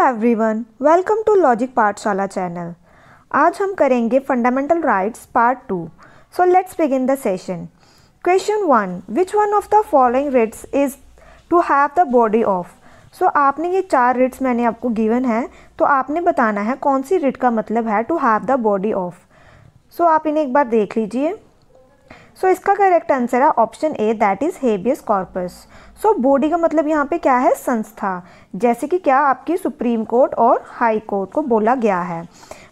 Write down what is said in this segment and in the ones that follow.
Every everyone welcome to logic Pathshala channel आज हम करेंगे fundamental rights part two so let's begin the session question one which one of the following writs is to have the body of so आपने ये चार Ritz मैंने आपको given है तो आपने बताना है कौन सी रिट का मतलब है to have the body of so आप इन्हें एक बार देख लीजिए सो so, इसका करेक्ट आंसर है option A that is habeas corpus so body का मतलब यहाँ पे क्या है संस्था जैसे कि क्या आपकी सुप्रीम कोर्ट और हाई कोर्ट को बोला गया है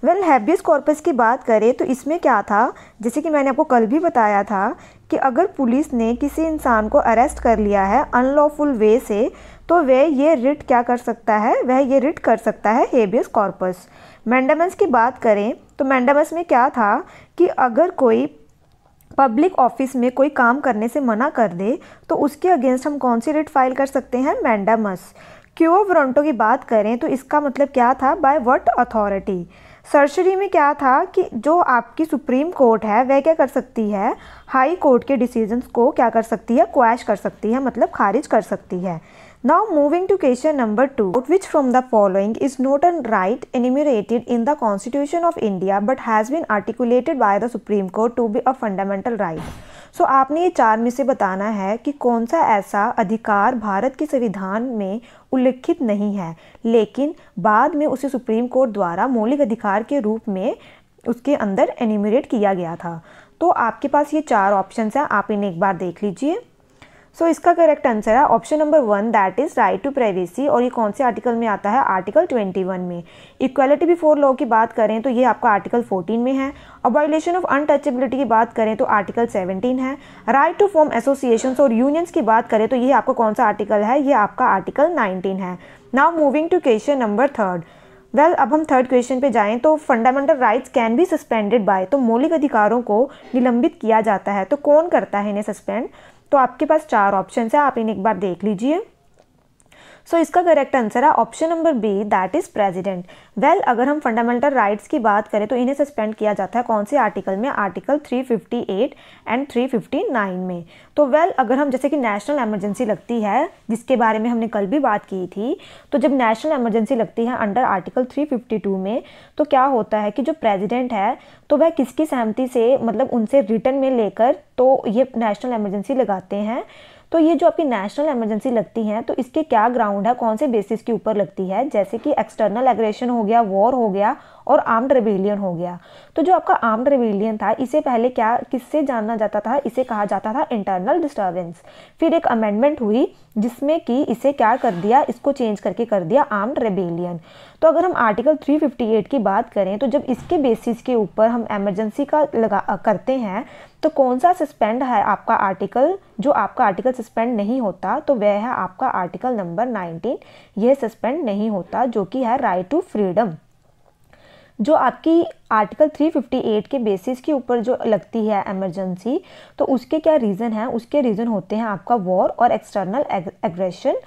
वेल हैबियस कॉर्पस की बात करें तो इसमें क्या था जैसे कि मैंने आपको कल भी बताया था कि अगर पुलिस ने किसी इंसान को अरेस्ट कर लिया है अनलॉफुल वे से तो वह ये रिट क्या कर सकता है वह ये रिट कर सकता है हेबियस कॉर्पस मैंडामस की बात करें तो मैंडामस में क्या था कि अगर कोई पब्लिक ऑफिस में कोई काम करने से मना कर दे तो उसके अगेंस्ट हम कौन सी रिट फाइल कर सकते हैं मैंडामस क्यों वरंटो की बात करें तो इसका मतलब क्या था बाय वट अथॉरिटी सर्शरी में क्या था कि जो आपकी सुप्रीम कोर्ट है वह क्या कर सकती है हाई कोर्ट के डिसीजंस को क्या कर सकती है क्वैश कर सकती है मतलब खारिज कर सकती है Now moving to question number 2. Which from the following is not a right enumerated in the Constitution of India but has been articulated by the Supreme Court to be a fundamental right. So so, आपने ये चार में से बताना है कि कौन सा ऐसा अधिकार भारत के संविधान में उल्लेखित नहीं है लेकिन बाद में उसे सुप्रीम कोर्ट द्वारा मौलिक अधिकार के रूप में उसके अंदर एनिमरेट किया गया था तो आपके पास ये चार ऑप्शंस हैं आप इन्हें एक बार देख लीजिए सो so, इसका करेक्ट आंसर है option number one that is right to privacy और ये कौन से आर्टिकल में आता है आर्टिकल 21 में इक्वलिटी बिफोर लॉ की बात करें तो ये आपका आर्टिकल 14 में है और वायोलेशन ऑफ अनटचेबिलिटी की बात करें तो आर्टिकल 17 है राइट टू फॉर्म एसोसिएशन और यूनियंस की बात करें तो ये आपका कौन सा आर्टिकल है ये आपका आर्टिकल नाइनटीन है now moving to question number third well well, अब हम थर्ड क्वेश्चन पे जाएं तो fundamental rights can be suspended by तो मौलिक अधिकारों को निलंबित किया जाता है तो कौन करता है इन्हें सस्पेंड तो आपके पास चार ऑप्शन है आप इन्हें एक बार देख लीजिए सो so, इसका करेक्ट आंसर है option number B that is president well अगर हम फंडामेंटल राइट्स की बात करें तो इन्हें सस्पेंड किया जाता है कौन से आर्टिकल में आर्टिकल 358 एंड 359 में तो वेल well, अगर हम जैसे कि नेशनल एमरजेंसी लगती है जिसके बारे में हमने कल भी बात की थी तो जब नेशनल एमरजेंसी लगती है अंडर आर्टिकल 352 में तो क्या होता है कि जो प्रेजिडेंट है तो वह किसकी सहमति से मतलब उनसे रिटर्न में लेकर तो ये नेशनल एमरजेंसी लगाते हैं तो ये जो आपकी नेशनल एमरजेंसी लगती है तो इसके क्या ग्राउंड है कौन से बेसिस के ऊपर लगती है जैसे कि एक्सटर्नल एग्रेशन हो गया वॉर हो गया और आर्म्ड रेबेलियन हो गया तो जो आपका आर्म्ड रेबिलियन था इसे पहले क्या किससे जाना जाता था इसे कहा जाता था इंटरनल डिस्टर्बेंस फिर एक अमेंडमेंट हुई जिसमें कि इसे क्या कर दिया इसको चेंज करके कर दिया आर्म्ड रेबेलियन तो अगर हम आर्टिकल 358 की बात करें तो जब इसके बेसिस के ऊपर हम एमरजेंसी का लगा करते हैं तो कौन सा सस्पेंड है आपका आर्टिकल जो आपका आर्टिकल सस्पेंड नहीं होता तो वह है आपका आर्टिकल नंबर नाइनटीन यह सस्पेंड नहीं होता जो कि है राइट टू फ्रीडम जो आपकी आर्टिकल 358 के बेसिस के ऊपर जो लगती है एमरजेंसी तो उसके क्या रीज़न है उसके रीज़न होते हैं आपका वॉर और एक्सटर्नल एग्रेशन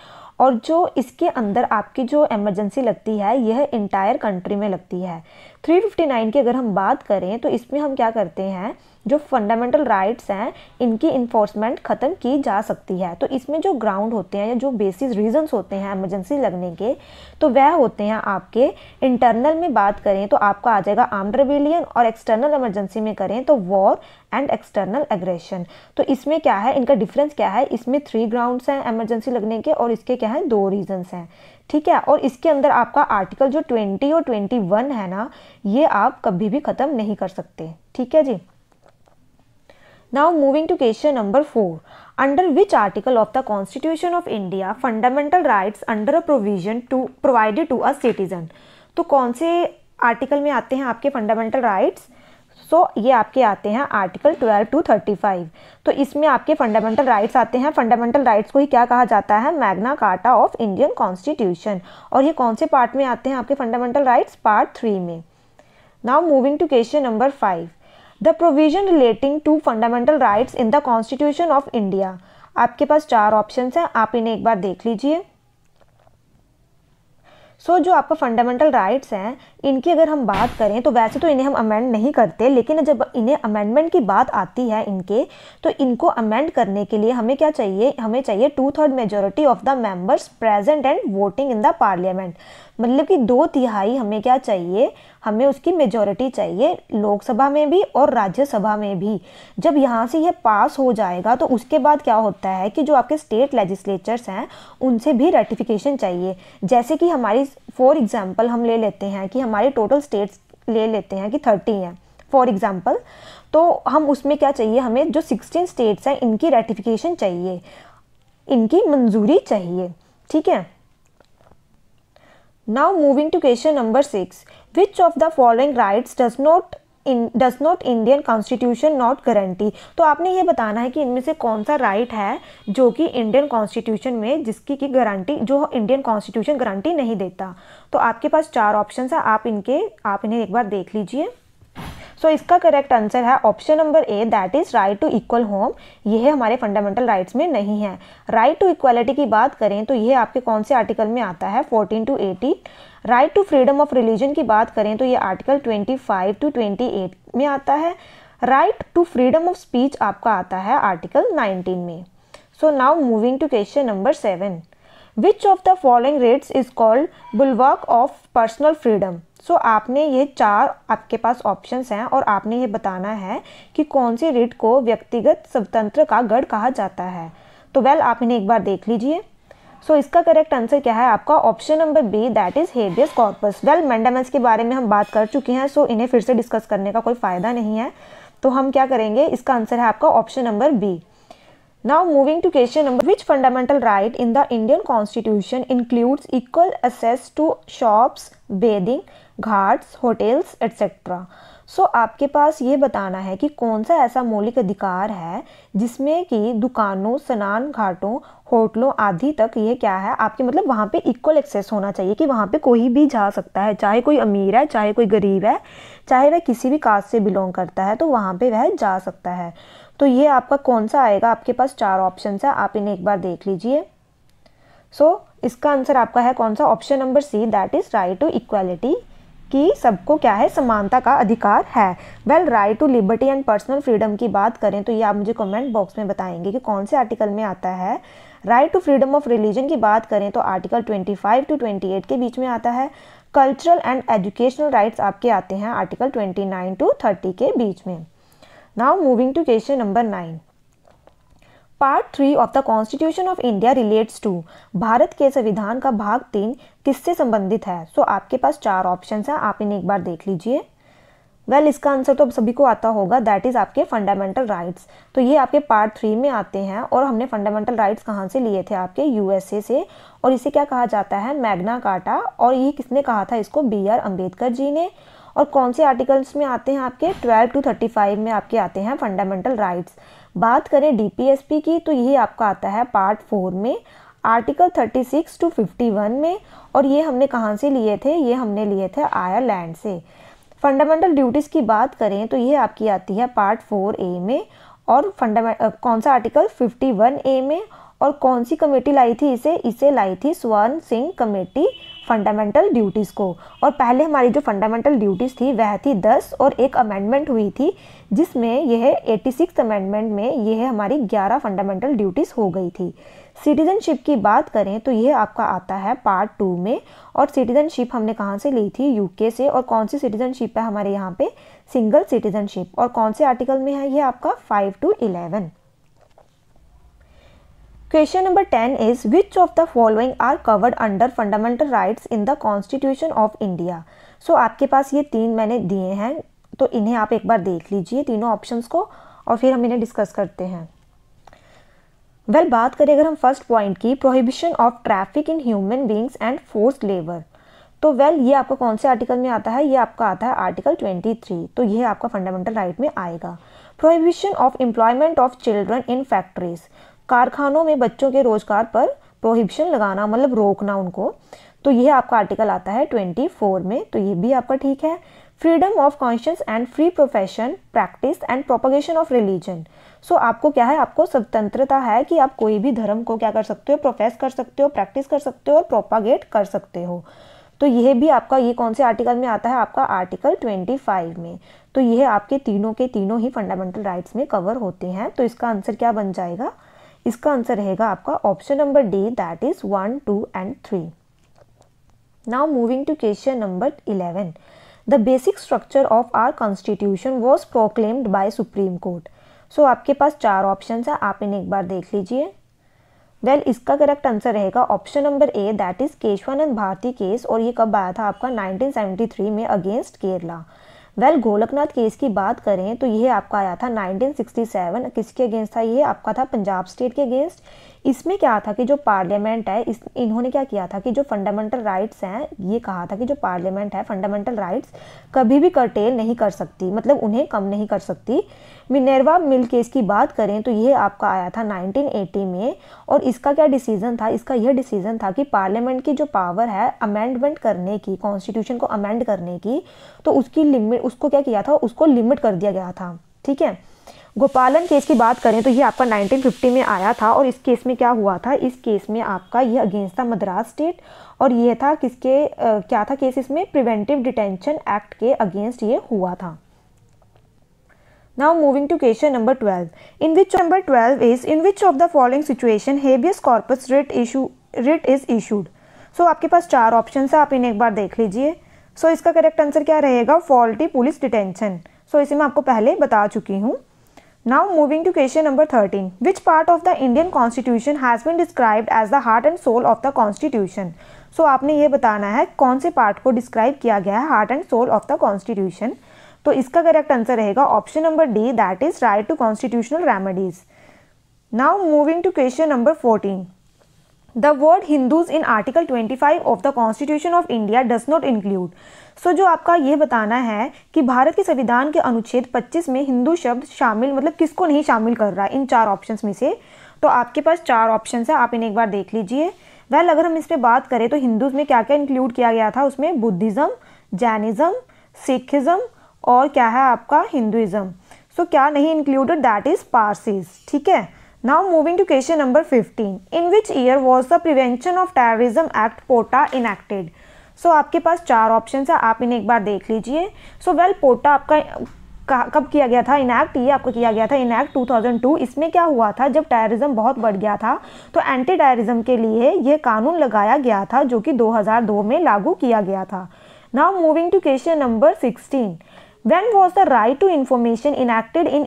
और जो इसके अंदर आपकी जो एमरजेंसी लगती है यह इंटायर कंट्री में लगती है 359 की अगर हम बात करें तो इसमें हम क्या करते हैं जो फंडामेंटल राइट्स हैं इनकी इन्फोर्समेंट ख़त्म की जा सकती है तो इसमें जो ग्राउंड होते हैं या जो बेसिस रीजंस होते हैं एमरजेंसी लगने के तो वह होते हैं आपके इंटरनल में बात करें तो आपका आ जाएगा आर्म रेबिलियन और एक्सटर्नल इमरजेंसी में करें तो वॉर एंड एक्सटर्नल एग्रेशन तो इसमें क्या है इनका डिफरेंस क्या है इसमें थ्री ग्राउंड्स हैं एमरजेंसी लगने के और इसके क्या है दो रीजन्स हैं ठीक है और इसके अंदर आपका आर्टिकल जो ट्वेंटी और ट्वेंटी वन है ना ये आप कभी भी ख़त्म नहीं कर सकते ठीक है जी now moving to question number four under which article of the constitution of India fundamental rights under a provision to provided to a citizen? तो कौन से आर्टिकल में आते हैं आपके फंडामेंटल राइट्स सो ये आपके आते हैं article twelve to thirty five तो इसमें आपके फंडामेंटल राइट्स आते हैं फंडामेंटल राइट्स को ही क्या कहा जाता है Magna Carta of Indian constitution और ये कौन से पार्ट में आते हैं आपके फंडामेंटल राइट्स पार्ट थ्री में now moving to question number five the provision relating to fundamental rights in the constitution of India आपके पास चार ऑप्शन हैं आप इन्हें एक बार देख लीजिए सो so, जो आपका फंडामेंटल राइट्स हैं इनकी अगर हम बात करें तो वैसे तो इन्हें हम अमेंड नहीं करते लेकिन जब इन्हें अमेंडमेंट की बात आती है इनके तो इनको अमेंड करने के लिए हमें क्या चाहिए हमें चाहिए two third majority of the members present and voting in the parliament मतलब कि दो तिहाई हमें क्या चाहिए हमें उसकी मेजोरिटी चाहिए लोकसभा में भी और राज्यसभा में भी जब यहाँ से यह पास हो जाएगा तो उसके बाद क्या होता है कि जो आपके स्टेट लेजिस्लेचर्स हैं उनसे भी रेटिफिकेशन चाहिए जैसे कि हमारी फॉर एग्ज़ाम्पल हम ले लेते हैं कि हमारे टोटल स्टेट्स ले लेते हैं कि थर्टी हैं फॉर एग्ज़ाम्पल तो हम उसमें क्या चाहिए हमें जो सिक्सटीन स्टेट्स हैं इनकी रेटिफिकेशन चाहिए इनकी मंजूरी चाहिए ठीक है now moving to question number six which of the following rights does not in does not Indian constitution not guarantee तो आपने ये बताना है कि इनमें से कौन सा राइट right है जो कि इंडियन कॉन्स्टिट्यूशन में जिसकी की गारंटी जो इंडियन कॉन्स्टिट्यूशन गारंटी नहीं देता तो आपके पास चार ऑप्शन है आप इनके आप इन्हें एक बार देख लीजिए सो so, इसका करेक्ट आंसर है option number A that is right to equal home यह हमारे फंडामेंटल राइट्स में नहीं है राइट टू इक्वालिटी की बात करें तो यह आपके कौन से आर्टिकल में आता है fourteen to eighteen right to freedom of religion की बात करें तो ये article twenty five to twenty eight में आता है right to freedom of speech आपका आता है आर्टिकल नाइनटीन में so now moving to question number seven which of the following rights is called bulwark of personal freedom so so, आपने ये चार आपके पास ऑप्शंस हैं और आपने ये बताना है कि कौन सी रिट को व्यक्तिगत स्वतंत्र का गढ़ कहा जाता है तो वेल आप इन्हें एक बार देख लीजिए सो so, इसका करेक्ट आंसर क्या है आपका option number B that is habeas corpus well mandamus के बारे में हम बात कर चुके हैं सो so इन्हें फिर से डिस्कस करने का कोई फ़ायदा नहीं है तो हम क्या करेंगे इसका आंसर है आपका option number B Now moving to question number which fundamental right in the Indian constitution includes equal access to shops, bathing, ghats hotels etc so आपके पास ये बताना है कि कौन सा ऐसा मौलिक अधिकार है जिसमें कि दुकानों स्नान घाटों होटलों आदि तक ये क्या है आपके मतलब वहाँ पे इक्वल एक्सेस होना चाहिए कि वहाँ पे कोई भी जा सकता है चाहे कोई अमीर है चाहे कोई गरीब है चाहे वह किसी भी कास्ट से बिलोंग करता है तो वहाँ पे वह जा सकता है तो ये आपका कौन सा आएगा आपके पास चार ऑप्शन है आप इन्हें एक बार देख लीजिए सो so, इसका आंसर आपका है कौन सा option number C that is right to equality कि सबको क्या है समानता का अधिकार है well right to liberty and personal freedom की बात करें तो ये आप मुझे कमेंट बॉक्स में बताएंगे कि कौन से आर्टिकल में आता है right to freedom of religion की बात करें तो आर्टिकल 25 टू 28 के बीच में आता है कल्चरल एंड एजुकेशनल राइट्स आपके आते हैं आर्टिकल 29 टू 30 के बीच में Now moving to question number 9. Part three of the Constitution of India relates to Bharat के संविधान का भाग तीन किससे संबंधित है सो so, आपके पास चार ऑप्शन है आप इन्हें एक बार देख लीजिए वेल well, इसका आंसर तो अब सभी को आता होगा दैट इज़ आपके फंडामेंटल राइट्स तो ये आपके पार्ट थ्री में आते हैं और हमने फंडामेंटल राइट्स कहाँ से लिए थे आपके यूएसए से और इसे क्या कहा जाता है मैग्ना काटा और ये किसने कहा था इसको बी आर अम्बेडकर जी ने और कौन से आर्टिकल्स में आते हैं आपके 12 टू 35 में आपके आते हैं फंडामेंटल राइट्स बात करें डी की तो यही आपका आता है पार्ट फोर में आर्टिकल 36 टू 51 में और ये हमने कहाँ से लिए थे ये हमने लिए थे आयरलैंड से फंडामेंटल ड्यूटीज़ की बात करें तो ये आपकी आती है पार्ट फोर ए में और फंडामेंटल कौन सा आर्टिकल 51 ए में और कौन सी कमेटी लाई थी इसे इसे लाई थी स्वर्ण सिंह कमेटी फंडामेंटल ड्यूटीज़ को और पहले हमारी जो फंडामेंटल ड्यूटीज़ थी वह थी दस और एक अमेंडमेंट हुई थी जिसमें यह एटी सिक्स अमेंडमेंट में यह हमारी ग्यारह फंडामेंटल ड्यूटीज़ हो गई थी सिटीजनशिप की बात करें तो यह आपका आता है पार्ट टू में और सिटीजनशिप हमने कहाँ से ली थी यूके से और कौन सी सिटीजनशिप है हमारे यहाँ पे सिंगल सिटीजनशिप और कौन से आर्टिकल में है यह आपका five to eleven question number ten is which of the following are covered under fundamental rights in the constitution of India so आपके पास ये तीन मैंने दिए हैं तो इन्हें आप एक बार देख लीजिए तीनों ऑप्शंस को और फिर हम इन्हें डिस्कस करते हैं वेल well, बात करें अगर हम फर्स्ट पॉइंट की prohibition of traffic in human beings and force labour तो वेल well, ये आपका कौन से आर्टिकल में आता है ये आपका आता है आर्टिकल 23 तो ये आपका फंडामेंटल राइट right में आएगा prohibition of employment of children in factories कारखानों में बच्चों के रोजगार पर प्रोहिबिशन लगाना मतलब रोकना उनको तो यह आपका आर्टिकल आता है 24 में तो ये भी आपका ठीक है freedom of conscious and free profession practice and propagation of religion so आपको क्या है आपको स्वतंत्रता है कि आप कोई भी धर्म को क्या कर सकते हो प्रोफेस कर सकते हो प्रैक्टिस कर सकते हो और प्रोपागेट कर सकते हो तो यह भी आपका ये कौन से आर्टिकल में आता है आपका आर्टिकल 25 में तो यह आपके तीनों के तीनों ही फंडामेंटल राइट्स में कवर होते हैं तो इसका आंसर क्या बन जाएगा इसका आंसर रहेगा आपका option number D that is one two and three now moving to question number eleven the basic structure of our constitution was proclaimed by Supreme Court so आपके पास चार ऑप्शन है आप इन्हें एक बार देख लीजिए वेल well, इसका करेक्ट आंसर रहेगा option number A that is Kesavananda Bharati case और ये कब आया था आपका 1973 में against Kerala well well, Golaknath case की बात करें तो यह आपका आया था 1967 किसके अगेंस्ट था यह आपका था पंजाब स्टेट के अगेंस्ट इसमें क्या था कि जो पार्लियामेंट है इस इन्होंने क्या किया था कि जो फंडामेंटल राइट्स हैं ये कहा था कि जो पार्लियामेंट है फंडामेंटल राइट्स कभी भी कर्टेल नहीं कर सकती मतलब उन्हें कम नहीं कर सकती मिनरवा मिल केस की बात करें तो यह आपका आया था 1980 में और इसका क्या डिसीजन था इसका यह डिसीजन था कि पार्लियामेंट की जो पावर है अमेंडमेंट करने की कॉन्स्टिट्यूशन को अमेंड करने की तो उसकी लिमिट उसको क्या किया था उसको लिमिट कर दिया गया था ठीक है गोपालन केस की बात करें तो ये आपका 1950 में आया था और इस केस में क्या हुआ था इस केस में आपका ये अगेंस्ट था मद्रास स्टेट और ये था किसके आ, क्या था केस इसमें प्रिवेंटिव डिटेंशन एक्ट के अगेंस्ट ये हुआ था now moving to question number twelve in which number twelve is in which of the following situation habeas corpus writ issue writ is issued so आपके पास चार ऑप्शन है आप इन्हें एक बार देख लीजिए सो so, इसका करेक्ट आंसर क्या रहेगा फॉल्टी पुलिस डिटेंशन सो इसे मैं आपको पहले बता चुकी हूँ now moving to question number thirteen which part of the Indian constitution has been described as the heart and soul of the constitution so आपने ये बताना है कौन से पार्ट को डिस्क्राइब किया गया है heart and soul of the constitution तो इसका करेक्ट आंसर रहेगा option number D that is right to constitutional remedies now moving to question number fourteen the word Hindus in article 25 of the constitution of India does not include so जो आपका ये बताना है कि भारत के संविधान के अनुच्छेद 25 में हिंदू शब्द शामिल मतलब किसको नहीं शामिल कर रहा है इन चार ऑप्शन में से तो आपके पास चार ऑप्शन है आप इन्हें एक बार देख लीजिए वेल अगर हम इस पर बात करें तो हिंदूज में क्या क्या इंक्लूड किया गया था उसमें बुद्धिज़्म जैनिज़्म सिखिज़्म और क्या है आपका हिंदुज़म सो so, क्या नहीं इंक्लूडेड दैट इज़ पारसीज ठीक है Now moving to question number 15. In which year was the Prevention of Terrorism Act POTA enacted? so, आपके पास चार ऑप्शन है आप इन्हें एक बार देख लीजिए सो वेल पोटा आपका कब किया गया था इनैक्ट ये आपको किया गया था इनैक्ट 2002 इसमें क्या हुआ था जब टेररिज्म बहुत बढ़ गया था तो एंटी टेररिज्म के लिए यह कानून लगाया गया था जो कि 2002 में लागू किया गया था now moving to question number 16 when was the right to information enacted in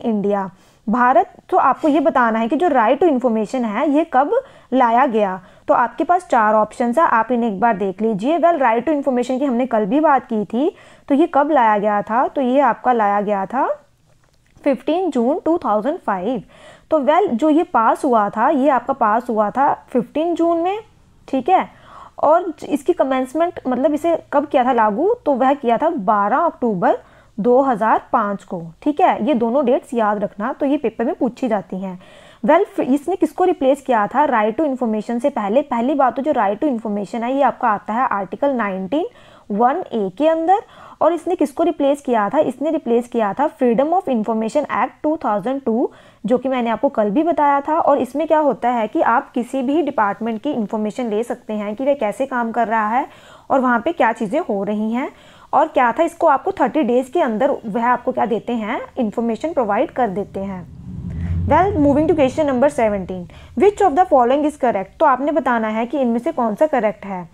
Bharat तो आपको ये बताना है कि जो राइट टू इन्फॉर्मेशन है ये कब लाया गया तो आपके पास चार ऑप्शन है आप इन्हें एक बार देख लीजिए वेल राइट टू इन्फॉर्मेशन की हमने कल भी बात की थी तो ये कब लाया गया था तो ये आपका लाया गया था 15 जून 2005 तो वेल जो ये पास हुआ था ये आपका पास हुआ था 15 जून में ठीक है और इसकी कमेंसमेंट मतलब इसे कब किया था लागू तो वह किया था 12 अक्टूबर 2005 को ठीक है ये दोनों डेट्स याद रखना तो ये पेपर में पूछी जाती हैं वेल well, इसने किसको रिप्लेस किया था राइट टू इन्फॉर्मेशन से पहले पहली बात तो जो राइट टू इन्फॉर्मेशन है ये आपका आता है आर्टिकल नाइनटीन वन ए के अंदर और इसने किसको रिप्लेस किया था इसने रिप्लेस किया था फ्रीडम ऑफ इन्फॉर्मेशन एक्ट 2002 जो कि मैंने आपको कल भी बताया था और इसमें क्या होता है कि आप किसी भी डिपार्टमेंट की इन्फॉर्मेशन ले सकते हैं कि वह कैसे काम कर रहा है और वहाँ पे क्या चीज़ें हो रही हैं और क्या था इसको आपको थर्टी डेज़ के अंदर वह आपको क्या देते हैं इन्फॉर्मेशन प्रोवाइड कर देते हैं well moving to question number seventeen which of the following is correct तो आपने बताना है कि इनमें से कौन सा करेक्ट है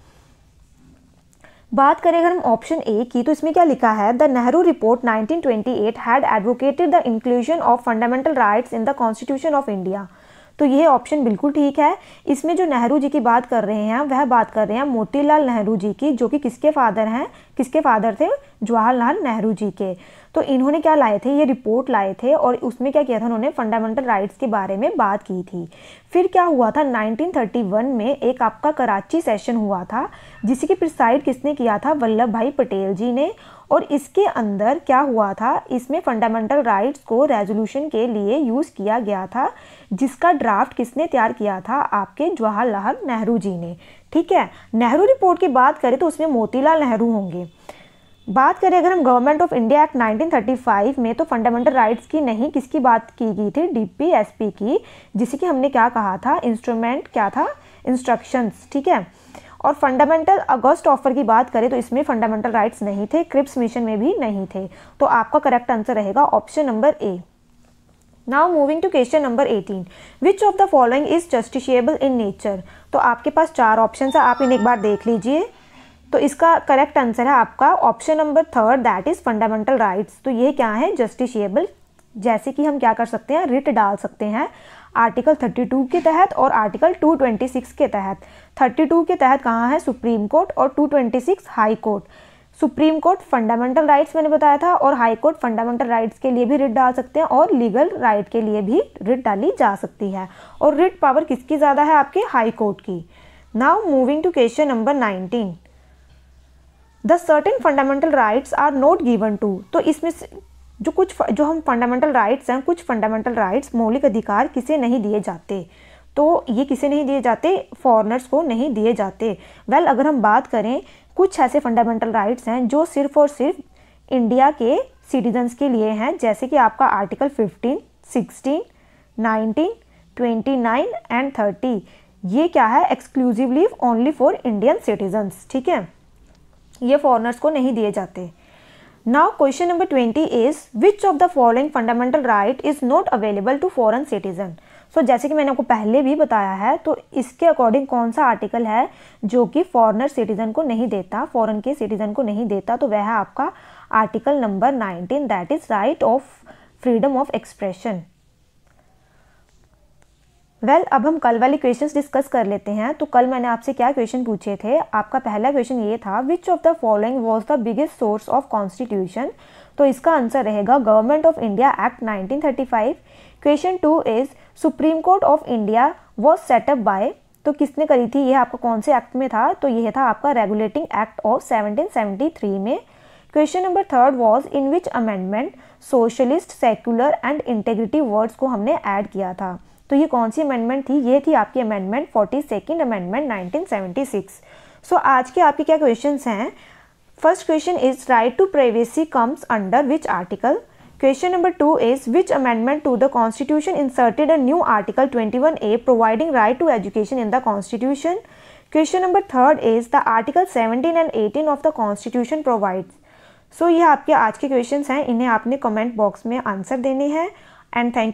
बात करें अगर हम ऑप्शन ए की तो इसमें क्या लिखा है the Nehru report 1928 had advocated the inclusion of fundamental rights in the constitution of India तो यह ऑप्शन बिल्कुल ठीक है इसमें जो नेहरू जी की बात कर रहे हैं वह बात कर रहे हैं मोतीलाल नेहरू जी की जो कि किसके फादर हैं किसके फादर थे जवाहरलाल नेहरू जी के तो इन्होंने क्या लाए थे ये रिपोर्ट लाए थे और उसमें क्या किया था उन्होंने फंडामेंटल राइट्स के बारे में बात की थी फिर क्या हुआ था 1931 में एक आपका कराची सेशन हुआ था जिसकी प्रिसाइड किसने किया था वल्लभ भाई पटेल जी ने और इसके अंदर क्या हुआ था इसमें फंडामेंटल राइट्स को रेजोल्यूशन के लिए यूज़ किया गया था जिसका ड्राफ्ट किसने तैयार किया था आपके जवाहरलाल नेहरू जी ने ठीक है नेहरू रिपोर्ट की बात करें तो उसमें मोतीलाल नेहरू होंगे बात करें अगर हम गवर्नमेंट ऑफ इंडिया एक्ट 1935 में तो फंडामेंटल राइट्स की नहीं किसकी बात की गई थी डीपीएसपी की जिसकी हमने क्या कहा था इंस्ट्रूमेंट क्या था इंस्ट्रक्शंस ठीक है और फंडामेंटल अगस्त ऑफर की बात करें तो इसमें फंडामेंटल राइट्स नहीं थे क्रिप्स मिशन में भी नहीं थे तो आपका करेक्ट आंसर रहेगा option number A now moving to question number 18 which of the following is justiciable in nature तो आपके पास चार ऑप्शन है आप इन्हें एक बार देख लीजिए तो इसका करेक्ट आंसर है आपका option number third that is fundamental rights तो ये क्या है जस्टिशियबल जैसे कि हम क्या कर सकते हैं रिट डाल सकते हैं आर्टिकल 32 के तहत और आर्टिकल 226 के तहत 32 के तहत कहाँ है सुप्रीम कोर्ट और 226 high court Supreme Court fundamental rights मैंने बताया था और हाई कोर्ट फंडामेंटल राइट्स के लिए भी रिट डाल सकते हैं और लीगल राइट के लिए भी रिट डाली जा सकती है और रिट पावर किसकी ज़्यादा है आपके हाई कोर्ट की now moving to question number nineteen the certain fundamental rights are not given to तो इसमें जो कुछ जो हम फंडामेंटल राइट्स हैं कुछ फंडामेंटल राइट्स मौलिक अधिकार किसे नहीं दिए जाते तो ये किसे नहीं दिए जाते फॉरनर्स को नहीं दिए जाते वेल well, अगर हम बात करें कुछ ऐसे फंडामेंटल राइट्स हैं जो सिर्फ और सिर्फ इंडिया के सिटीजन्स के लिए हैं जैसे कि आपका आर्टिकल 15, 16, 19, 29 एंड 30 ये क्या है exclusively only for Indian citizens ठीक है ये फॉरनर्स को नहीं दिए जाते now question number twenty is which of the following fundamental right is not available to foreign citizen so जैसे कि मैंने आपको पहले भी बताया है तो इसके अकॉर्डिंग कौन सा आर्टिकल है जो कि फॉरनर सिटीजन को नहीं देता फॉरन के सिटीजन को नहीं देता तो वह आपका article number nineteen that is right of freedom of expression well well, अब हम कल वाले क्वेश्चन डिस्कस कर लेते हैं तो कल मैंने आपसे क्या क्वेश्चन पूछे थे आपका पहला क्वेश्चन ये था which of the following was the biggest source of constitution तो इसका आंसर रहेगा government of India act 1935 question two is Supreme Court of India was set up by तो किसने करी थी ये आपका कौन से एक्ट में था तो यह था आपका रेगुलेटिंग एक्ट ऑफ 1773 में question number third was in which amendment socialist secular and integrity words को हमने ऐड किया था तो ये कौन सी अमेंडमेंट थी ये थी आपकी amendment forty second amendment nineteen seventy six so आज के आपके क्या क्वेश्चन हैं first question is right to privacy comes under which article question number two is which amendment to the constitution inserted a new article twenty one A providing right to education in the constitution question number third is the article seventeen and eighteen of the constitution provide so ये आपके आज के question हैं इन्हें आपने comment box में answer देने हैं एंड थैंक यू